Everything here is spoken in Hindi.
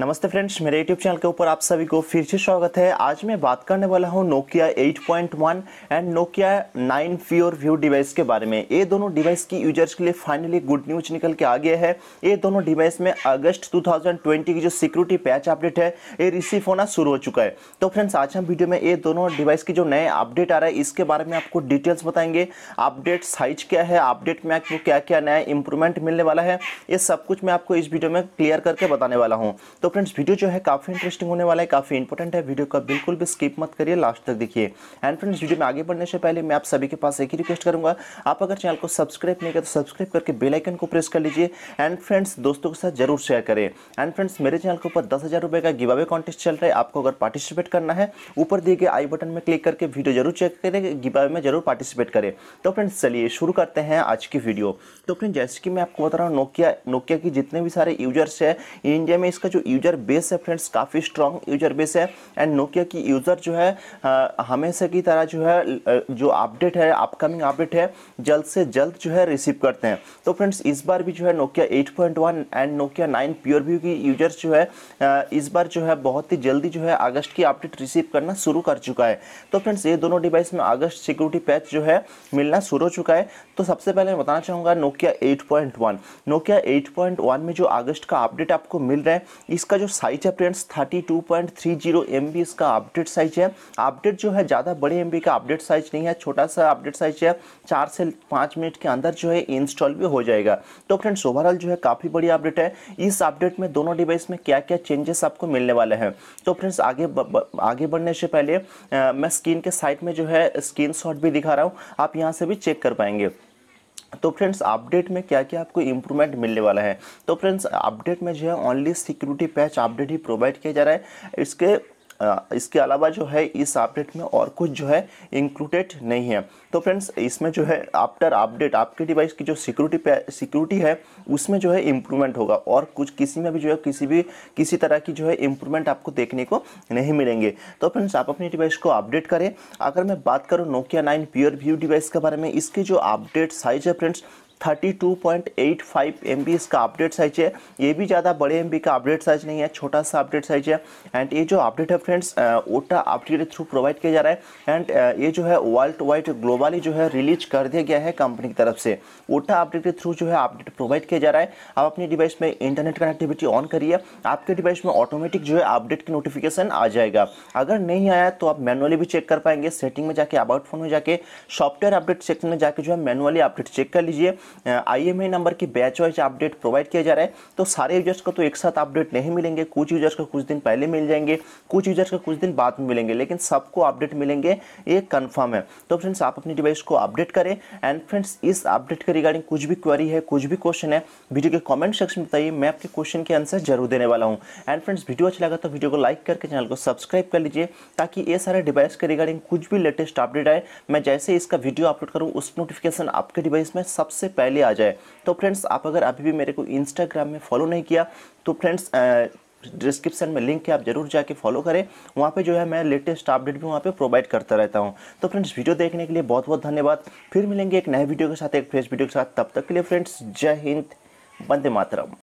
नमस्ते फ्रेंड्स मेरे यूट्यूब चैनल के ऊपर आप सभी को फिर से स्वागत है आज मैं बात करने वाला हूँ Nokia 8.1 and Nokia 9 pure view device के बारे में ये दोनों डिवाइस की यूजर्स के लिए फाइनली गुड न्यूज निकल के आ गया है ये दोनों डिवाइस में अगस्त 2020 की जो सिक्योरिटी पैच अपडेट है ये रिसीव होना शुरू हो चुका है तो फ्रेंड्स आज हम वीडियो में ये दोनों डिवाइस की जो नए अपडेट आ रहा है इसके बारे में आपको डिटेल्स बताएंगे अपडेट साइज क्या है अपडेट में आपको क्या क्या नया इंप्रूवमेंट मिलने वाला है ये सब कुछ मैं आपको इस वीडियो में क्लियर करके बताने वाला हूँ तो फ्रेंड्स वीडियो जो है काफ़ी इंटरेस्टिंग होने वाला है काफ़ी इंपॉर्टेंट है वीडियो का बिल्कुल भी स्किप मत करिए लास्ट तक देखिए एंड फ्रेंड्स वीडियो में आगे बढ़ने से पहले मैं आप सभी के पास एक ही रिक्वेस्ट करूंगा आप अगर चैनल को सब्सक्राइब नहीं करें तो सब्सक्राइब करके बेलाइकन को प्रेस कर लीजिए एंड फ्रेंड्स दोस्तों के साथ जरूर शेयर करें एंड फ्रेंड्स मेरे चैनल के ऊपर दस हज़ार रुपये का गिवावे कॉन्टेस्ट चल रहा है आपको अगर पार्टिसिपेट करना है ऊपर दिए गए आई बटन में क्लिक करके वीडियो जरूर चेक करें गिव अवे में जरूर पार्टिसिपेट करें तो फ्रेंड्स चलिए शुरू करते हैं आज की वीडियो तो फ्रेंड्स जैसे कि मैं आपको बता रहा हूँ नोकिया नोकिया की जितने भी सारे यूजर्स है इंडिया में इसका जो यूजर बेस है फ्रेंड्स काफ़ी स्ट्रॉन्ग यूजर बेस है एंड नोकिया की यूज़र जो है हमेशा की तरह जो है जो अपडेट है अपकमिंग अपडेट है जल्द से जल्द जो है रिसीव करते हैं तो फ्रेंड्स इस बार भी जो है Nokia 8.1 and Nokia 9 pure view की यूजर्स जो है इस बार जो है बहुत ही जल्दी जो है अगस्त की अपडेट रिसीव करना शुरू कर चुका है तो फ्रेंड्स ये दोनों डिवाइस में अगस्त सिक्योरिटी पैच जो है मिलना शुरू हो चुका है तो सबसे पहले मैं बताना चाहूँगा Nokia eight point one Nokia eight point one में जो अगस्त का अपडेट आपको मिल रहा है इस इसका जो साइज है फ्रेंड्स 32.30 बी इसका अपडेट साइज है अपडेट जो है ज़्यादा बड़े बी का अपडेट साइज नहीं है छोटा सा अपडेट साइज है चार से पाँच मिनट के अंदर जो है इंस्टॉल भी हो जाएगा तो फ्रेंड्स ओवरऑल जो है काफ़ी बड़ी अपडेट है इस अपडेट में दोनों डिवाइस में क्या क्या चेंजेस आपको मिलने वाले हैं तो फ्रेंड्स आगे ब, ब, आगे बढ़ने से पहले आ, मैं स्क्रीन के साइड में जो है स्क्रीन भी दिखा रहा हूँ आप यहाँ से भी चेक कर पाएंगे तो फ्रेंड्स अपडेट में क्या क्या आपको इम्प्रूवमेंट मिलने वाला है तो फ्रेंड्स अपडेट में जो है ओनली सिक्योरिटी पैच अपडेट ही प्रोवाइड किया जा रहा है इसके इसके अलावा जो है इस अपडेट में और कुछ जो है इंक्लूडेड नहीं है तो फ्रेंड्स इसमें जो है आफ्टर अपडेट आपके डिवाइस की जो सिक्योरिटी सिक्योरिटी है उसमें जो है इम्प्रूवमेंट होगा और कुछ किसी में भी जो है किसी भी किसी तरह की जो है इम्प्रूवमेंट आपको देखने को नहीं मिलेंगे तो फ्रेंड्स आप अपने डिवाइस को अपडेट करें अगर मैं बात करूँ Nokia nine pure view device के बारे में इसके जो अपडेट साइज है friends thirty two point eight five M B इसका अपडेट साइज है ये भी ज़्यादा बड़े एम बी का अपडेट साइज नहीं है छोटा सा अपडेट साइज है एंड ये जो अपडेट है फ्रेंड्स ओटा अपडेट के थ्रू प्रोवाइड किया जा रहा है एंड ये जो है वर्ल्ड वाइड ग्लोबली जो है रिलीज कर दिया गया है कंपनी की तरफ से ओटा अपडेट के थ्रू जो है अपडेट प्रोवाइड किया जा रहा है आप अपनी डिवाइस में इंटरनेट कनेक्टिविटी ऑन करिए आपके डिवाइस में ऑटोमेटिक जो है अपडेट की नोटिफिकेशन आ जाएगा अगर नहीं आया तो आप मैनुअली भी चेक कर पाएंगे सेटिंग में जाके अबाउट फोन में जाके सॉफ्टवेयर अपडेट सेक्शन में जाके जो है मैनुअली अपडेट चेक कर लीजिए आई एम आई नंबर की बैच वाइज अपडेट प्रोवाइड किया जा रहा है तो सारे यूजर्स को तो एक साथ अपडेट नहीं मिलेंगे कुछ यूजर्स को कुछ दिन पहले मिल जाएंगे कुछ यूजर्स को कुछ दिन बाद में मिलेंगे लेकिन सबको अपडेट मिलेंगे ये कन्फर्म है तो फ्रेंड्स आप अपनी डिवाइस को अपडेट करें एंड फ्रेंड्स इस अपडेट के रिगार्डिंग कुछ भी क्वेरी है कुछ भी क्वेश्चन है वीडियो के कॉमेंट सेक्शन में बताइए मैं आपके क्वेश्चन के आंसर जरूर देने वाला हूँ एंड फ्रेंड्स वीडियो अच्छा लगा तो वीडियो को लाइक करके चैनल को सब्सक्राइब कर लीजिए ताकि ये सारे डिवाइस के रिगार्डिंग कुछ भी लेटेस्ट अपडेट आए मैं जैसे इसका वीडियो अपलोड करूँ उस नोटिफिकेशन आपके डिवाइस में सबसे पहले आ जाए तो फ्रेंड्स आप अगर अभी भी मेरे को इंस्टाग्राम में फॉलो नहीं किया तो फ्रेंड्स डिस्क्रिप्शन में लिंक है आप जरूर जाके फॉलो करें वहाँ पे जो है मैं लेटेस्ट अपडेट भी वहाँ पे प्रोवाइड करता रहता हूँ तो फ्रेंड्स वीडियो देखने के लिए बहुत बहुत धन्यवाद फिर मिलेंगे एक नए वीडियो के साथ एक फ्रेश वीडियो के साथ तब तक के लिए फ्रेंड्स जय हिंद वंदे मातरम